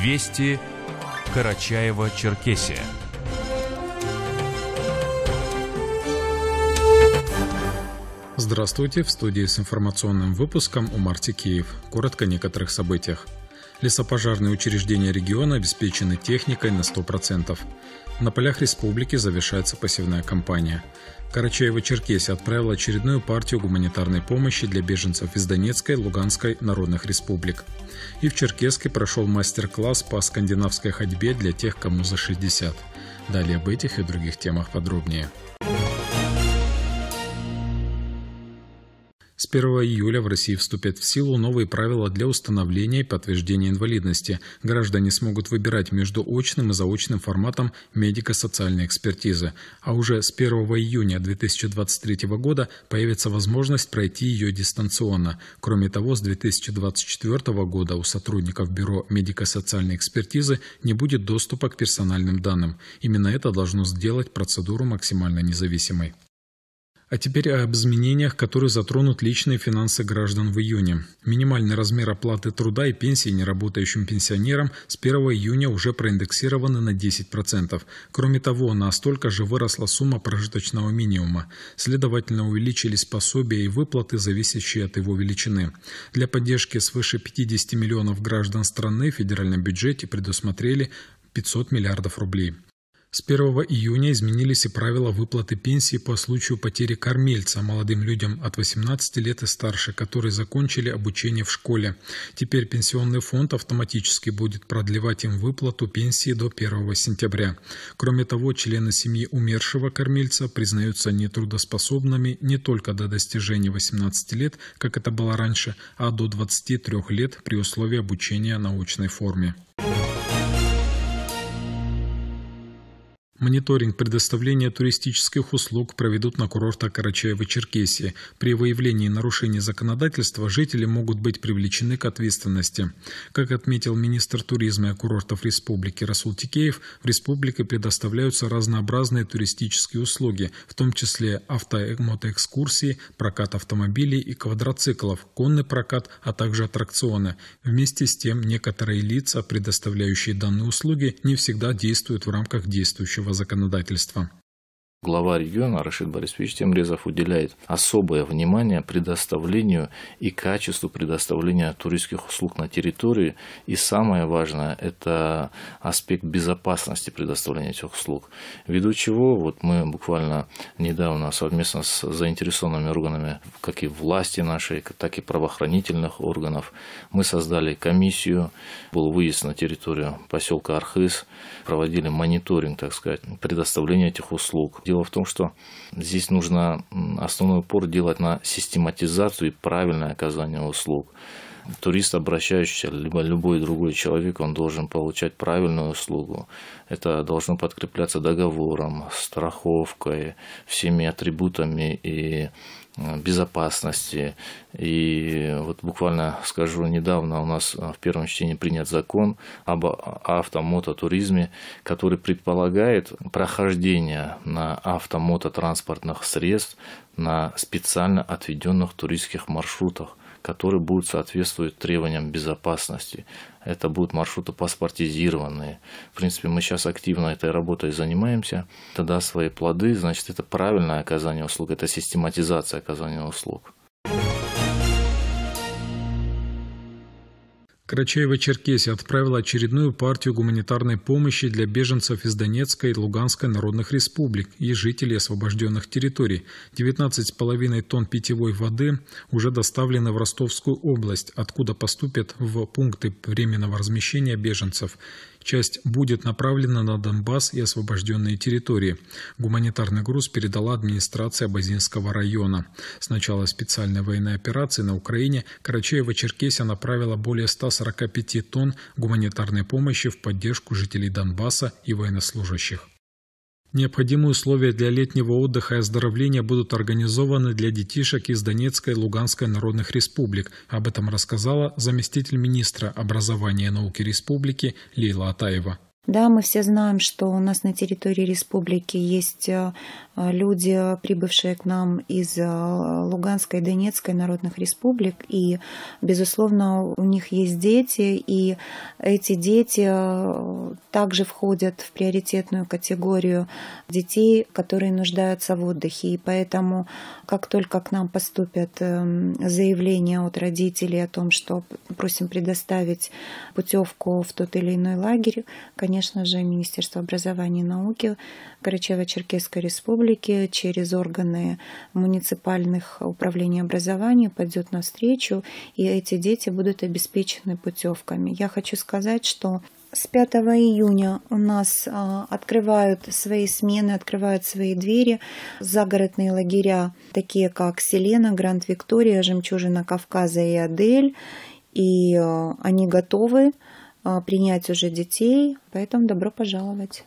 Вести Карачаева-Черкесия. Здравствуйте, в студии с информационным выпуском у Марти Киев. Коротко о некоторых событиях. Лесопожарные учреждения региона обеспечены техникой на 100%. На полях республики завершается посевная кампания. Карачаево-Черкесия отправила очередную партию гуманитарной помощи для беженцев из Донецкой и Луганской народных республик. И в Черкеске прошел мастер-класс по скандинавской ходьбе для тех, кому за 60. Далее об этих и других темах подробнее. С 1 июля в России вступят в силу новые правила для установления и подтверждения инвалидности. Граждане смогут выбирать между очным и заочным форматом медико-социальной экспертизы. А уже с 1 июня 2023 года появится возможность пройти ее дистанционно. Кроме того, с 2024 года у сотрудников Бюро медико-социальной экспертизы не будет доступа к персональным данным. Именно это должно сделать процедуру максимально независимой. А теперь об изменениях, которые затронут личные финансы граждан в июне. Минимальный размер оплаты труда и пенсии неработающим пенсионерам с 1 июня уже проиндексированы на 10%. Кроме того, настолько же выросла сумма прожиточного минимума. Следовательно, увеличились пособия и выплаты, зависящие от его величины. Для поддержки свыше 50 миллионов граждан страны в федеральном бюджете предусмотрели 500 миллиардов рублей. С 1 июня изменились и правила выплаты пенсии по случаю потери кормильца молодым людям от 18 лет и старше, которые закончили обучение в школе. Теперь Пенсионный фонд автоматически будет продлевать им выплату пенсии до 1 сентября. Кроме того, члены семьи умершего кормильца признаются нетрудоспособными не только до достижения 18 лет, как это было раньше, а до 23 лет при условии обучения научной форме. Мониторинг предоставления туристических услуг проведут на курортах Карачаева-Черкесии. При выявлении нарушений законодательства жители могут быть привлечены к ответственности. Как отметил министр туризма и курортов республики Расул Тикеев, в республике предоставляются разнообразные туристические услуги, в том числе автомотоэкскурсии, прокат автомобилей и квадроциклов, конный прокат, а также аттракционы. Вместе с тем, некоторые лица, предоставляющие данные услуги, не всегда действуют в рамках действующего федерального законодательства Глава региона Рашид Борисович Темрезов уделяет особое внимание предоставлению и качеству предоставления туристских услуг на территории. И самое важное – это аспект безопасности предоставления этих услуг. Ввиду чего вот мы буквально недавно совместно с заинтересованными органами, как и власти нашей, так и правоохранительных органов, мы создали комиссию, был выезд на территорию поселка Архыз, проводили мониторинг, так сказать, предоставления этих услуг Дело в том, что здесь нужно основной упор делать на систематизацию и правильное оказание услуг турист, обращающийся, либо любой другой человек, он должен получать правильную услугу. Это должно подкрепляться договором, страховкой, всеми атрибутами и э, безопасности. И вот буквально скажу, недавно у нас э, в первом чтении принят закон об а, автомототуризме, который предполагает прохождение на автомототранспортных средств на специально отведенных туристских маршрутах которые будут соответствовать требованиям безопасности. Это будут маршруты паспортизированные. В принципе, мы сейчас активно этой работой занимаемся. Тогда свои плоды, значит, это правильное оказание услуг, это систематизация оказания услуг. Карачаево-Черкесия отправила очередную партию гуманитарной помощи для беженцев из Донецкой и Луганской народных республик и жителей освобожденных территорий. 19,5 тонн питьевой воды уже доставлены в Ростовскую область, откуда поступят в пункты временного размещения беженцев. Часть будет направлена на Донбасс и освобожденные территории. Гуманитарный груз передала администрация Базинского района. С начала специальной военной операции на Украине Карачаева-Черкесия направила более 145 тонн гуманитарной помощи в поддержку жителей Донбасса и военнослужащих. Необходимые условия для летнего отдыха и оздоровления будут организованы для детишек из Донецкой и Луганской народных республик. Об этом рассказала заместитель министра образования и науки республики Лейла Атаева. Да, мы все знаем, что у нас на территории республики есть э, люди, прибывшие к нам из э, Луганской и Донецкой народных республик, и, безусловно, у них есть дети, и эти дети э, также входят в приоритетную категорию детей, которые нуждаются в отдыхе, и поэтому, как только к нам поступят эм, заявления от родителей о том, что просим предоставить путевку в тот или иной лагерь, конечно, конечно же, Министерство образования и науки Карачаево-Черкесской Республики через органы муниципальных управлений образования пойдет навстречу, и эти дети будут обеспечены путевками. Я хочу сказать, что с 5 июня у нас а, открывают свои смены, открывают свои двери загородные лагеря, такие как Селена, Гранд Виктория, Жемчужина Кавказа и Адель. И а, они готовы а, принять уже детей. Поэтому добро пожаловать.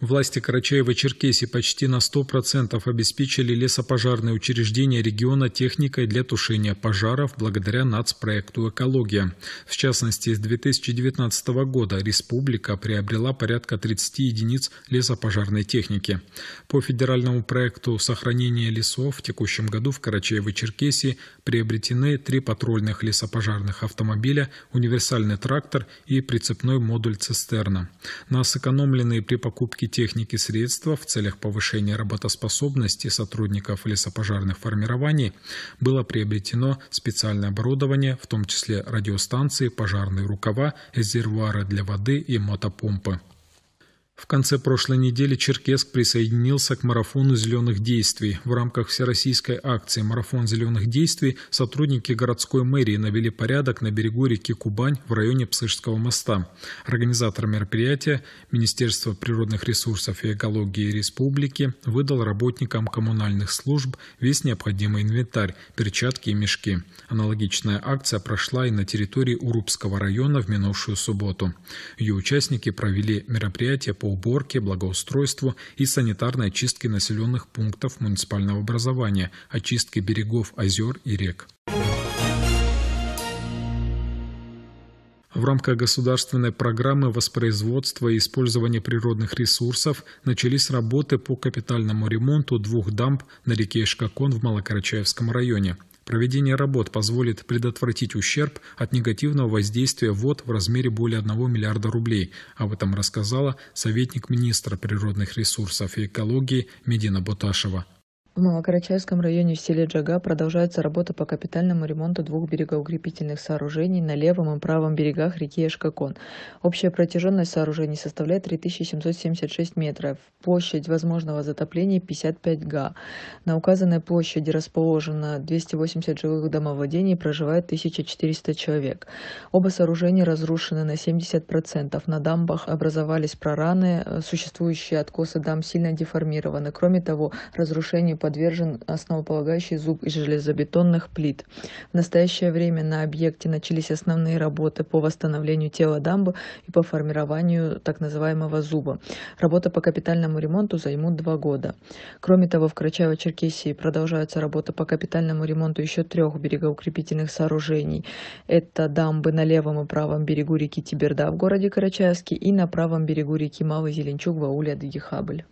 Власти Карачаева-Черкесии почти на 100% обеспечили лесопожарные учреждения региона техникой для тушения пожаров благодаря нацпроекту «Экология». В частности, с 2019 года республика приобрела порядка 30 единиц лесопожарной техники. По федеральному проекту сохранения лесов» в текущем году в Карачаево-Черкесии приобретены три патрульных лесопожарных автомобиля, универсальный трактор и прицепной модуль цистерна. На сэкономленные при покупке техники средства в целях повышения работоспособности сотрудников лесопожарных формирований было приобретено специальное оборудование, в том числе радиостанции, пожарные рукава, резервуары для воды и мотопомпы. В конце прошлой недели Черкесск присоединился к марафону зеленых действий. В рамках всероссийской акции «Марафон зеленых действий» сотрудники городской мэрии навели порядок на берегу реки Кубань в районе Псышского моста. Организатор мероприятия Министерство природных ресурсов и экологии республики выдал работникам коммунальных служб весь необходимый инвентарь – перчатки и мешки. Аналогичная акция прошла и на территории Урубского района в минувшую субботу. Ее участники провели мероприятие по по уборке, благоустройству и санитарной очистке населенных пунктов муниципального образования, очистке берегов озер и рек. В рамках государственной программы воспроизводства и использования природных ресурсов начались работы по капитальному ремонту двух дамб на реке Шкакон в Малокарачаевском районе. Проведение работ позволит предотвратить ущерб от негативного воздействия вод в размере более 1 миллиарда рублей. Об этом рассказала советник министра природных ресурсов и экологии Медина Боташева. В Малокарачаевском районе в селе Джага продолжается работа по капитальному ремонту двух берегоукрепительных сооружений на левом и правом берегах реки Эшкакон. Общая протяженность сооружений составляет 3776 метров. Площадь возможного затопления 55 га. На указанной площади расположено 280 жилых домовладений и проживает 1400 человек. Оба сооружения разрушены на 70%. На дамбах образовались прораны, э, существующие откосы дам сильно деформированы. Кроме того, разрушение по подвержен основополагающий зуб из железобетонных плит. В настоящее время на объекте начались основные работы по восстановлению тела дамбы и по формированию так называемого зуба. Работа по капитальному ремонту займут два года. Кроме того, в Карачаево-Черкесии продолжаются работы по капитальному ремонту еще трех берегоукрепительных сооружений. Это дамбы на левом и правом берегу реки Тиберда в городе Карачаевске и на правом берегу реки Малый Зеленчук в ауле Адыгихабль.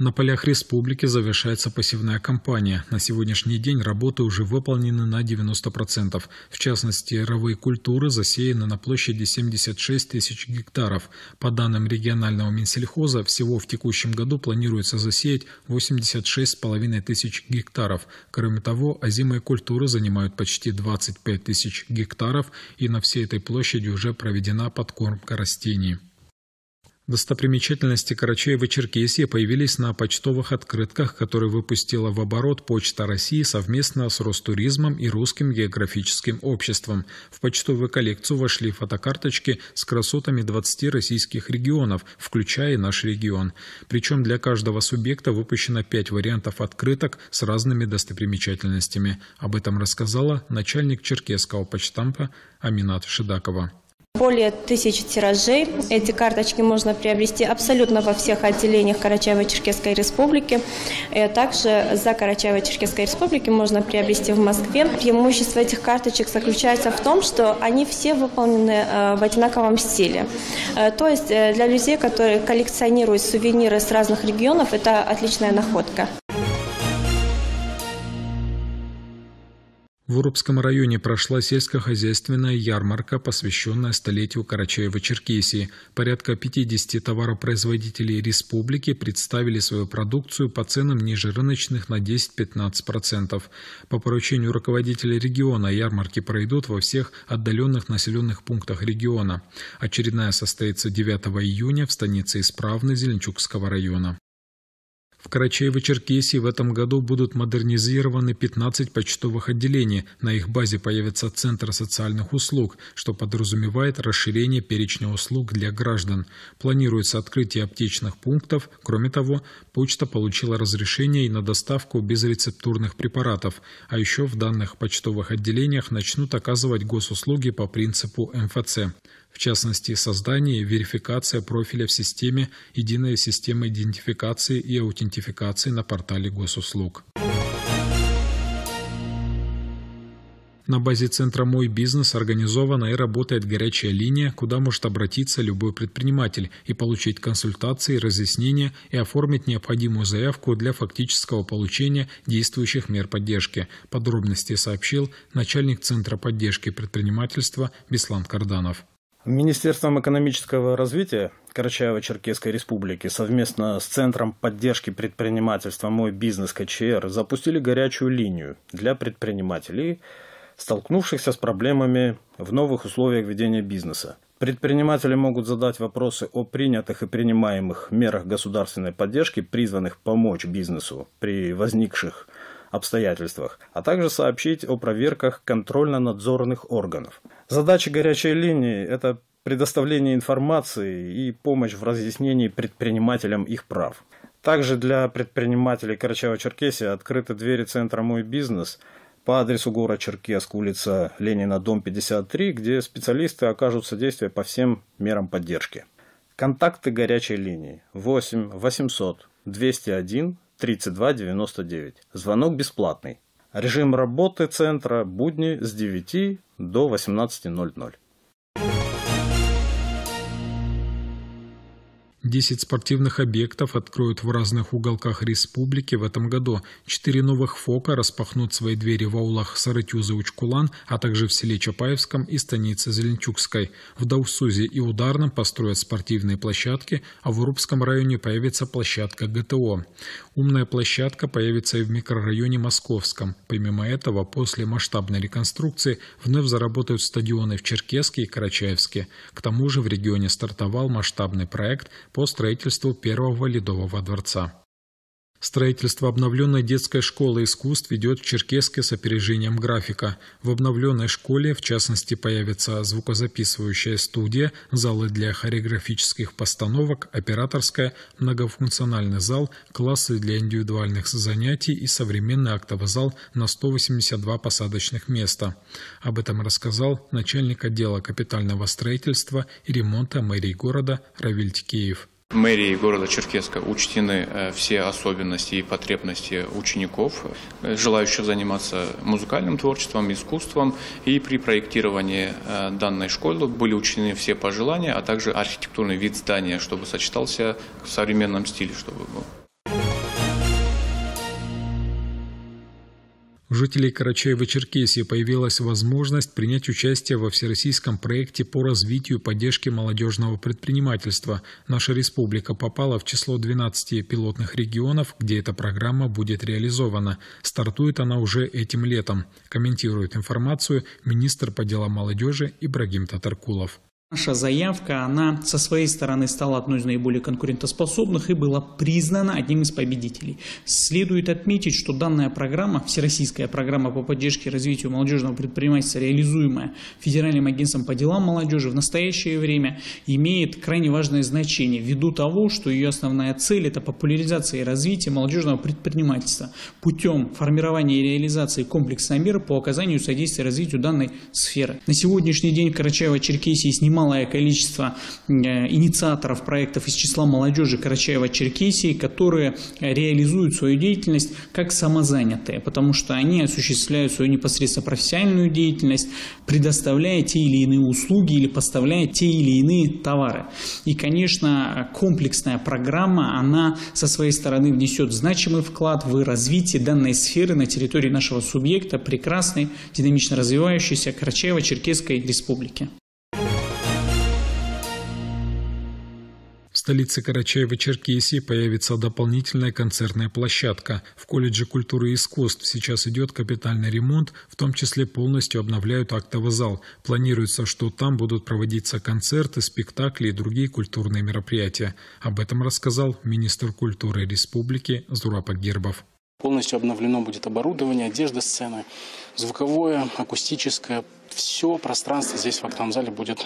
На полях республики завершается посевная кампания. На сегодняшний день работы уже выполнены на 90%. В частности, ровые культуры засеяны на площади 76 тысяч гектаров. По данным регионального Минсельхоза, всего в текущем году планируется засеять 86,5 тысяч гектаров. Кроме того, озимые культуры занимают почти 25 тысяч гектаров, и на всей этой площади уже проведена подкормка растений. Достопримечательности Карачаева-Черкесии появились на почтовых открытках, которые выпустила в оборот Почта России совместно с Ростуризмом и Русским географическим обществом. В почтовую коллекцию вошли фотокарточки с красотами 20 российских регионов, включая наш регион. Причем для каждого субъекта выпущено 5 вариантов открыток с разными достопримечательностями. Об этом рассказала начальник черкесского почтампа Аминат Шидакова. Более тысячи тиражей. Эти карточки можно приобрести абсолютно во всех отделениях Карачаево-Черкесской Республики. Э, также за Карачаево-Черкесской Республики можно приобрести в Москве. Преимущество этих карточек заключается в том, что они все выполнены э, в одинаковом стиле. Э, то есть для людей, которые коллекционируют сувениры с разных регионов, это отличная находка. В Урубском районе прошла сельскохозяйственная ярмарка, посвященная столетию Карачаева-Черкесии. Порядка 50 товаропроизводителей республики представили свою продукцию по ценам ниже рыночных на 10-15%. По поручению руководителя региона ярмарки пройдут во всех отдаленных населенных пунктах региона. Очередная состоится 9 июня в станице Исправной Зеленчукского района. В Карачаево-Черкесии в этом году будут модернизированы 15 почтовых отделений. На их базе появится Центр социальных услуг, что подразумевает расширение перечня услуг для граждан. Планируется открытие аптечных пунктов. Кроме того, почта получила разрешение и на доставку безрецептурных препаратов. А еще в данных почтовых отделениях начнут оказывать госуслуги по принципу МФЦ в частности создание и верификация профиля в системе единой системы идентификации и аутентификации на портале госуслуг. На базе центра «Мой бизнес» организована и работает горячая линия, куда может обратиться любой предприниматель и получить консультации, разъяснения и оформить необходимую заявку для фактического получения действующих мер поддержки. Подробности сообщил начальник Центра поддержки предпринимательства Беслан Карданов. Министерством экономического развития Карачаево-Черкесской Республики совместно с Центром поддержки предпринимательства «Мой бизнес КЧР» запустили горячую линию для предпринимателей, столкнувшихся с проблемами в новых условиях ведения бизнеса. Предприниматели могут задать вопросы о принятых и принимаемых мерах государственной поддержки, призванных помочь бизнесу при возникших обстоятельствах, а также сообщить о проверках контрольно-надзорных органов. Задача горячей линии – это предоставление информации и помощь в разъяснении предпринимателям их прав. Также для предпринимателей Карачаева-Черкесии открыты двери центра «Мой бизнес», по адресу город Черкесск, улица Ленина, дом 53, где специалисты окажут содействие по всем мерам поддержки. Контакты горячей линии 8 800 201 3299. Звонок бесплатный. Режим работы центра будни с 9 до 18.00. 10 спортивных объектов откроют в разных уголках республики в этом году. Четыре новых ФОКа распахнут свои двери в аулах Саратюза Учкулан, а также в селе Чапаевском и станице Зеленчукской. В Даусузе и Ударном построят спортивные площадки, а в Урубском районе появится площадка ГТО. Умная площадка появится и в микрорайоне Московском. Помимо этого, после масштабной реконструкции вновь заработают стадионы в Черкеске и Карачаевске. К тому же в регионе стартовал масштабный проект – по строительству первого Ледового дворца. Строительство обновленной детской школы искусств идет в Черкесске с опережением графика. В обновленной школе, в частности, появится звукозаписывающая студия, залы для хореографических постановок, операторская, многофункциональный зал, классы для индивидуальных занятий и современный актовый зал на 182 посадочных места. Об этом рассказал начальник отдела капитального строительства и ремонта мэрии города Равиль Тикеев мэрии города Черкеска учтены э, все особенности и потребности учеников, э, желающих заниматься музыкальным творчеством, искусством. И при проектировании э, данной школы были учтены все пожелания, а также архитектурный вид здания, чтобы сочетался в современном стиле, чтобы был. У жителей Карачаева-Черкесии появилась возможность принять участие во всероссийском проекте по развитию поддержки молодежного предпринимательства. Наша республика попала в число 12 пилотных регионов, где эта программа будет реализована. Стартует она уже этим летом. Комментирует информацию министр по делам молодежи Ибрагим Татаркулов. Наша заявка, она со своей стороны стала одной из наиболее конкурентоспособных и была признана одним из победителей. Следует отметить, что данная программа, Всероссийская программа по поддержке и развитию молодежного предпринимательства, реализуемая Федеральным агентством по делам молодежи в настоящее время, имеет крайне важное значение ввиду того, что ее основная цель – это популяризация и развитие молодежного предпринимательства путем формирования и реализации комплекса мер по оказанию содействия развитию данной сферы. На сегодняшний день в Карачаево-Черкесии снимается малое количество э, инициаторов проектов из числа молодежи Карачаева-Черкесии, которые реализуют свою деятельность как самозанятые, потому что они осуществляют свою непосредственно профессиональную деятельность, предоставляя те или иные услуги или поставляя те или иные товары. И, конечно, комплексная программа, она со своей стороны внесет значимый вклад в развитие данной сферы на территории нашего субъекта, прекрасной, динамично развивающейся Карачаево-Черкесской республики. столице Карачаево-Черкесии появится дополнительная концертная площадка. В колледже культуры и искусств сейчас идет капитальный ремонт, в том числе полностью обновляют актовый зал. Планируется, что там будут проводиться концерты, спектакли и другие культурные мероприятия. Об этом рассказал министр культуры республики Зураб Гербов. Полностью обновлено будет оборудование, одежда сцены, звуковое, акустическое. Все пространство здесь в актовом зале будет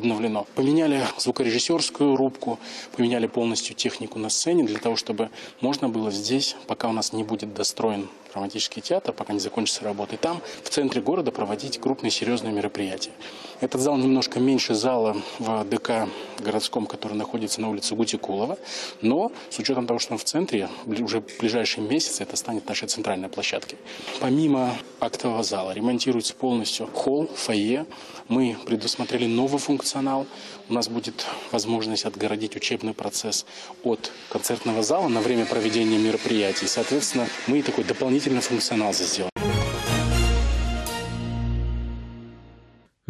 обновлено. Поменяли звукорежиссерскую рубку, поменяли полностью технику на сцене для того, чтобы можно было здесь, пока у нас не будет достроен драматический театр, пока не закончится работа, и там в центре города проводить крупные серьезные мероприятия. Этот зал немножко меньше зала в ДК городском, который находится на улице Гутикулова, но с учетом того, что он в центре, уже в ближайшие месяцы это станет нашей центральной площадкой. Помимо актового зала ремонтируется полностью холл, фойе. Мы предусмотрели новый функционал. У нас будет возможность отгородить учебный процесс от концертного зала на время проведения мероприятий. Соответственно, мы такой дополнительный vítimas são sannosas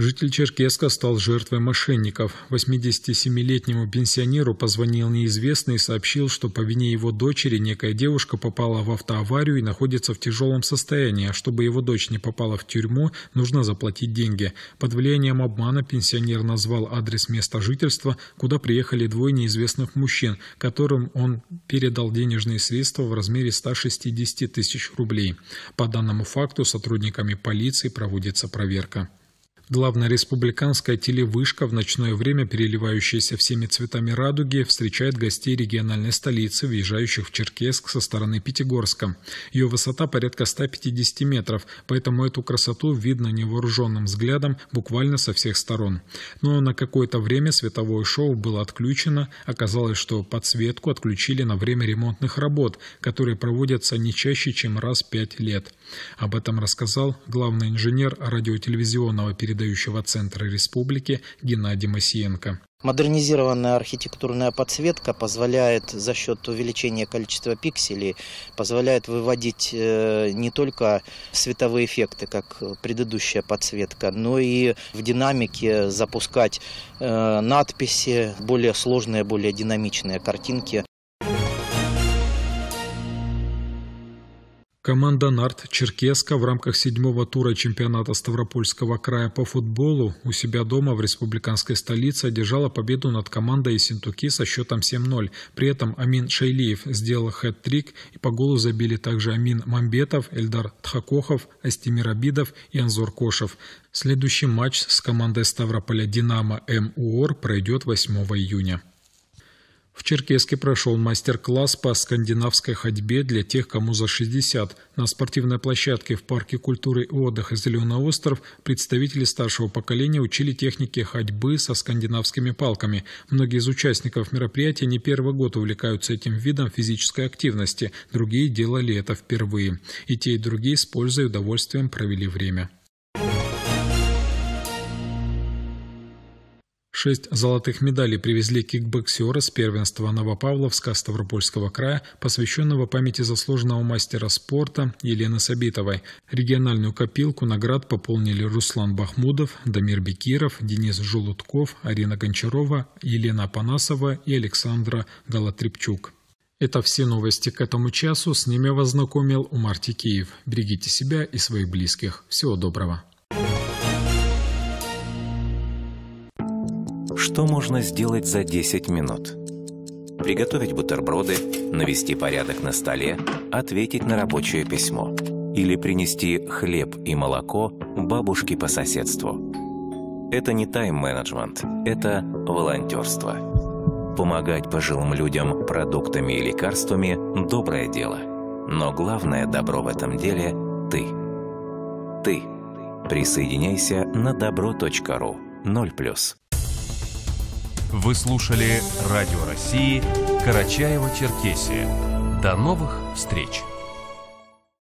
Житель Черкеска стал жертвой мошенников. 87-летнему пенсионеру позвонил неизвестный и сообщил, что по вине его дочери некая девушка попала в автоаварию и находится в тяжелом состоянии, а чтобы его дочь не попала в тюрьму, нужно заплатить деньги. Под влиянием обмана пенсионер назвал адрес места жительства, куда приехали двое неизвестных мужчин, которым он передал денежные средства в размере 160 тысяч рублей. По данному факту сотрудниками полиции проводится проверка. Главная республиканская телевышка, в ночное время переливающаяся всеми цветами радуги, встречает гостей региональной столицы, въезжающих в Черкесск со стороны Пятигорска. Ее высота порядка 150 метров, поэтому эту красоту видно невооруженным взглядом буквально со всех сторон. Но на какое-то время световое шоу было отключено. Оказалось, что подсветку отключили на время ремонтных работ, которые проводятся не чаще, чем раз в пять лет. Об этом рассказал главный инженер радиотелевизионного передачи заведующего Центра Республики Геннадий Масиенко. Модернизированная архитектурная подсветка позволяет за счет увеличения количества пикселей, позволяет выводить э, не только световые эффекты, как предыдущая подсветка, но и в динамике запускать э, надписи, более сложные, более динамичные картинки. Команда «Нарт» Черкеска в рамках седьмого тура чемпионата Ставропольского края по футболу у себя дома в республиканской столице одержала победу над командой Синтуки со счетом 7-0. При этом Амин Шейлиев сделал хэт-трик и по голу забили также Амин Мамбетов, Эльдар Тхакохов, Астемир Абидов и Анзор Кошев. Следующий матч с командой Ставрополя «Динамо» МУОР пройдет 8 июня. В Черкеске прошел мастер-класс по скандинавской ходьбе для тех, кому за 60. На спортивной площадке в Парке культуры и отдыха «Зеленый остров» представители старшего поколения учили техники ходьбы со скандинавскими палками. Многие из участников мероприятия не первый год увлекаются этим видом физической активности, другие делали это впервые. И те, и другие с пользой и удовольствием провели время. Шесть золотых медалей привезли кикбоксера с первенства Новопавловска Ставропольского края, посвященного памяти заслуженного мастера спорта Елены Сабитовой. Региональную копилку наград пополнили Руслан Бахмудов, Дамир Бекиров, Денис Жолудков, Арина Гончарова, Елена Панасова и Александра Галатрепчук. Это все новости к этому часу. С ними вас знакомил Умар Тикеев. Берегите себя и своих близких. Всего доброго. Что можно сделать за 10 минут? Приготовить бутерброды, навести порядок на столе, ответить на рабочее письмо. Или принести хлеб и молоко бабушке по соседству. Это не тайм-менеджмент, это волонтерство. Помогать пожилым людям продуктами и лекарствами – доброе дело. Но главное добро в этом деле – ты. Ты. Присоединяйся на добро.ру 0+. Вы слушали Радио России «Карачаево-Черкесия». До новых встреч!